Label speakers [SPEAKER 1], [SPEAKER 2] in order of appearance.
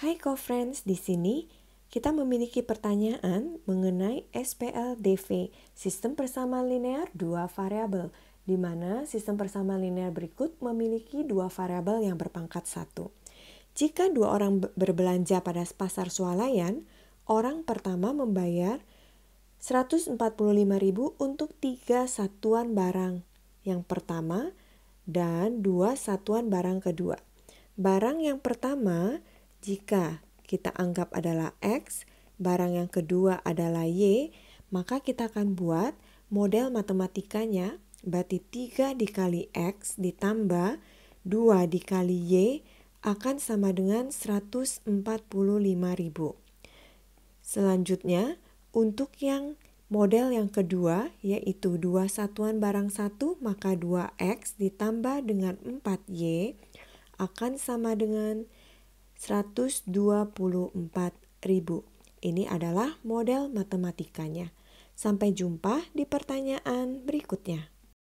[SPEAKER 1] Hai co-friends, di sini kita memiliki pertanyaan mengenai SPLDV, sistem persamaan linear dua variabel, di mana sistem persamaan linear berikut memiliki dua variabel yang berpangkat satu. Jika dua orang berbelanja pada pasar swalayan, orang pertama membayar 145.000 untuk tiga satuan barang yang pertama dan dua satuan barang kedua. Barang yang pertama jika kita anggap adalah X, barang yang kedua adalah Y, maka kita akan buat model matematikanya berarti 3 dikali X ditambah 2 dikali Y akan sama dengan 145.000. Selanjutnya, untuk yang model yang kedua yaitu dua satuan barang satu, maka 2X ditambah dengan 4Y akan sama dengan ribu. Ini adalah model matematikanya. Sampai jumpa di pertanyaan berikutnya.